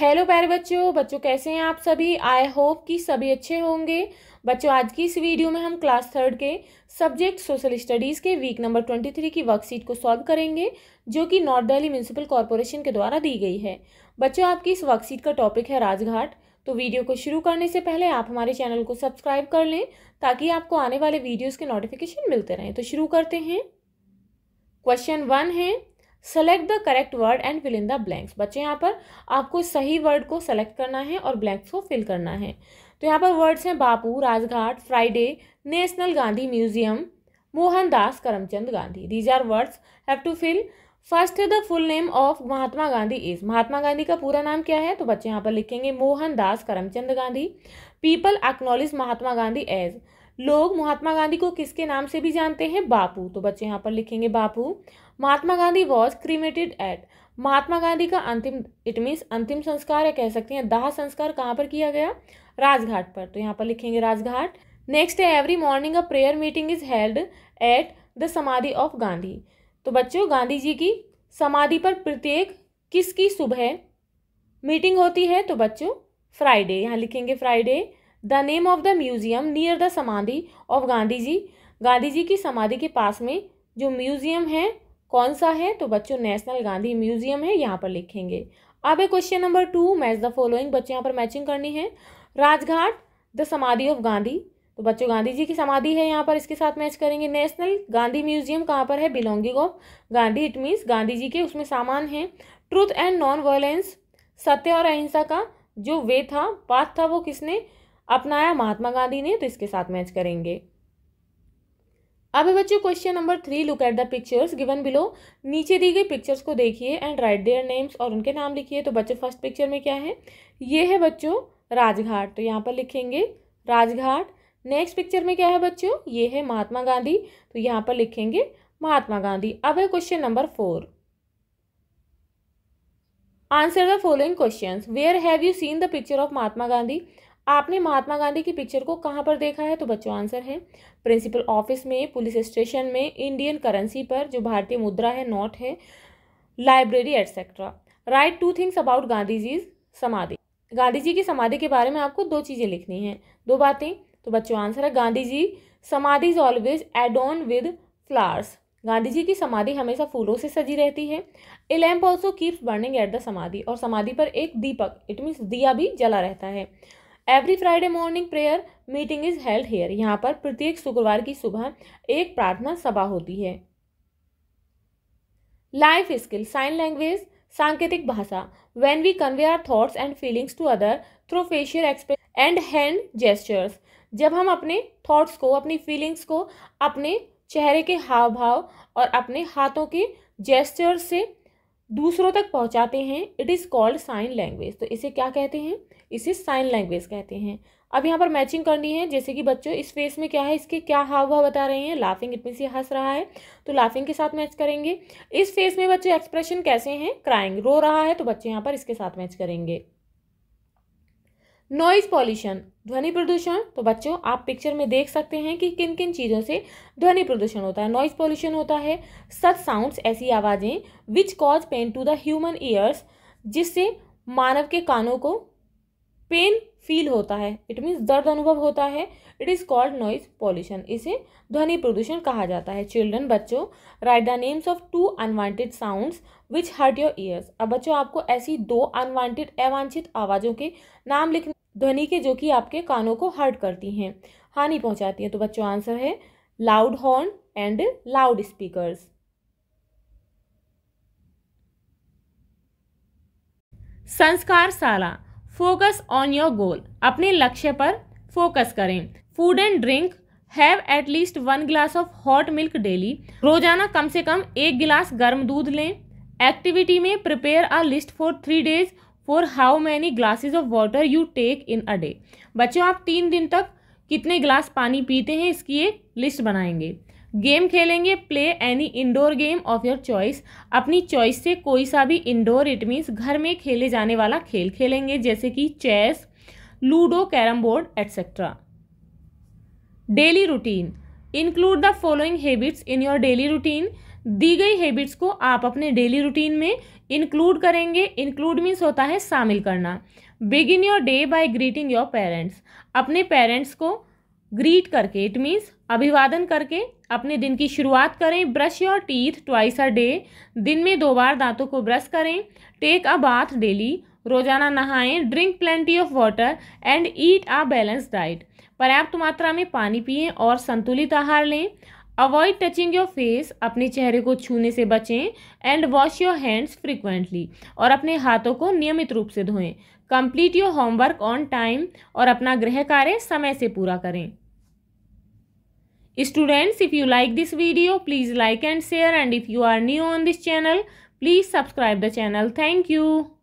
hello प्यारे बच्चों बच्चों कैसे हैं आप सभी आई होप कि सभी अच्छे होंगे बच्चों आज की इस वीडियो में हम क्लास थर्ड के सब्जेक्ट सोशल स्टडीज़ के वीक नंबर ट्वेंटी थ्री की वर्कशीट को सॉल्व करेंगे जो कि नॉर्थ दिल्ली म्यूनसिपल कॉरपोरेशन के द्वारा दी गई है बच्चों आपकी इस वर्कशीट का टॉपिक है राजघाट तो वीडियो को शुरू करने से पहले आप हमारे चैनल को सब्सक्राइब कर लें ताकि आपको आने वाले वीडियोज़ के नोटिफिकेशन मिलते रहें तो शुरू करते हैं क्वेश्चन वन है select the correct word and fill in the blanks बच्चे यहाँ पर आपको सही वर्ड को सेलेक्ट करना है और ब्लैंक्स को फिल करना है तो यहाँ पर वर्ड्स हैं Bapu Rajghat Friday national Gandhi museum Mohandas Karamchand Gandhi these are words have to fill first the full name of Mahatma Gandhi is Mahatma Gandhi का पूरा नाम क्या है तो बच्चे यहाँ पर लिखेंगे Mohandas Karamchand Gandhi people acknowledge Mahatma Gandhi as लोग महात्मा गांधी को किसके नाम से भी जानते हैं बापू तो बच्चे यहाँ पर लिखेंगे Bapu Mahatma Gandhi was cremated at Mahatma Gandhi का अंतिम इट मीन्स अंतिम संस्कार या कह सकते हैं दाह संस्कार कहाँ पर किया गया राजघाट पर तो यहाँ पर लिखेंगे राजघाट नेक्स्ट है every morning a prayer meeting is held at the samadhi of Gandhi तो बच्चों गांधी जी की समाधि पर प्रत्येक किसकी सुबह मीटिंग होती है तो बच्चों फ्राइडे यहाँ लिखेंगे Friday the name of the museum near the samadhi of Gandhi ji Gandhi ji की समाधि के पास में जो म्यूजियम है कौन सा है तो बच्चों नेशनल गांधी म्यूजियम है यहाँ पर लिखेंगे अब है question number two match the following बच्चे यहाँ पर मैचिंग करनी है राजघाट द समाधि ऑफ गांधी तो बच्चों गांधी जी की समाधि है यहाँ पर इसके साथ मैच करेंगे नेशनल गांधी म्यूजियम कहाँ पर है belonging of Gandhi it means Gandhi ji के उसमें सामान है ट्रूथ एंड नॉन वायलेंस सत्य और अहिंसा का जो वे था पाथ था वो किसने अपनाया महात्मा गांधी ने तो इसके साथ मैच करेंगे अब बच्चों question number three look at the pictures given below नीचे दी गई पिक्चर्स को देखिए एंड राइट देयर नेम्स और उनके नाम लिखिए तो बच्चों फर्स्ट पिक्चर में क्या है ये है बच्चों राजघाट तो यहाँ पर लिखेंगे राजघाट नेक्स्ट पिक्चर में क्या है बच्चों ये है महात्मा गांधी तो यहाँ पर लिखेंगे महात्मा गांधी अब है question number four answer the following question where have you seen the picture of Mahatma Gandhi आपने महात्मा गांधी की पिक्चर को कहाँ पर देखा है तो बच्चों आंसर है प्रिंसिपल ऑफिस में पुलिस स्टेशन में इंडियन करेंसी पर जो भारतीय मुद्रा है नोट है library etcetera write two things about Gandhi ji samadhi Gandhi ji की समाधि के बारे में आपको दो चीज़ें लिखनी हैं दो बातें तो बच्चों आंसर है Gandhi ji samadhi is always adorned with flowers Gandhi ji की समाधि हमेशा फूलों से सजी रहती है a lamp also keeps burning at the samadhi और समाधि पर एक दीपक इट मीन्स दिया भी जला रहता है every Friday morning prayer meeting is held here यहाँ पर प्रत्येक शुक्रवार की सुबह एक प्रार्थना सभा होती है लाइफ स्किल साइन लैंग्वेज सांकेतिक भाषा when we convey our thoughts and feelings to other through facial express and hand gestures जब हम अपने थॉट्स को अपनी फीलिंग्स को अपने चेहरे के हाव भाव और अपने हाथों के जेस्टर्स से दूसरों तक पहुंचाते हैं it is called sign language तो इसे क्या कहते हैं इसे साइन लैंग्वेज कहते हैं अब यहाँ पर मैचिंग करनी है जैसे कि बच्चों इस फेस में क्या है इसके क्या हाव भाव बता रहे हैं लाफिंग इट मीन ये हंस रहा है तो लाफिंग के साथ मैच करेंगे इस फेस में बच्चे एक्सप्रेशन कैसे हैं क्राइंग रो रहा है तो बच्चे यहाँ पर इसके साथ मैच करेंगे नॉइज पॉल्यूशन ध्वनि प्रदूषण तो बच्चों आप पिक्चर में देख सकते हैं कि किन किन चीज़ों से ध्वनि प्रदूषण होता है नॉइज पॉल्यूशन होता है सच साउंड्स ऐसी आवाज़ें which cause pain to the human ears जिससे मानव के कानों को पेन फील होता है इट मीन्स दर्द अनुभव होता है it is called noise pollution इसे ध्वनि प्रदूषण कहा जाता है चिल्ड्रन बच्चों write the names of two unwanted sounds which hurt your ears अब बच्चों आपको ऐसी दो अनवांटेड अवांछित आवाज़ों के नाम लिखने ध्वनि के जो कि आपके कानों को हर्ट करती हैं हानि पहुंचाती हैं तो बच्चों आंसर है loud horn and loud speakers संस्कार साला फोकस ऑन योर गोल अपने लक्ष्य पर फोकस करें food and drink have at least one glass of hot milk daily रोजाना कम से कम एक गिलास गर्म दूध लें एक्टिविटी में prepare a list for three days for how many glasses of water you take in a day बच्चों आप तीन दिन तक कितने ग्लास पानी पीते हैं इसकी एक लिस्ट बनाएंगे गेम खेलेंगे play any indoor game of your choice अपनी चॉइस से कोई सा भी इंडोर इट मीन्स घर में खेले जाने वाला खेल खेलेंगे जैसे कि chess ludo carrom board etcetera daily routine include the following habits in your daily routine दी गई हैबिट्स को आप अपने डेली रूटीन में इंक्लूड करेंगे इंक्लूड मीन्स होता है शामिल करना begin your day by greeting your parents अपने पेरेंट्स को ग्रीट करके इट मीन्स अभिवादन करके अपने दिन की शुरुआत करें brush your teeth twice a day दिन में दो बार दांतों को ब्रश करें टेक अ बाथ डेली रोजाना नहाएं drink plenty of water and eat a balance diet पर्याप्त मात्रा में पानी पिएं और संतुलित आहार लें अवॉइड टचिंग योर फेस अपने चेहरे को छूने से बचें and wash your hands frequently और अपने हाथों को नियमित रूप से धोएं complete your homework on time और अपना गृह कार्य समय से पूरा करें students if you like this video please like and share and if you are new on this channel please subscribe the channel thank you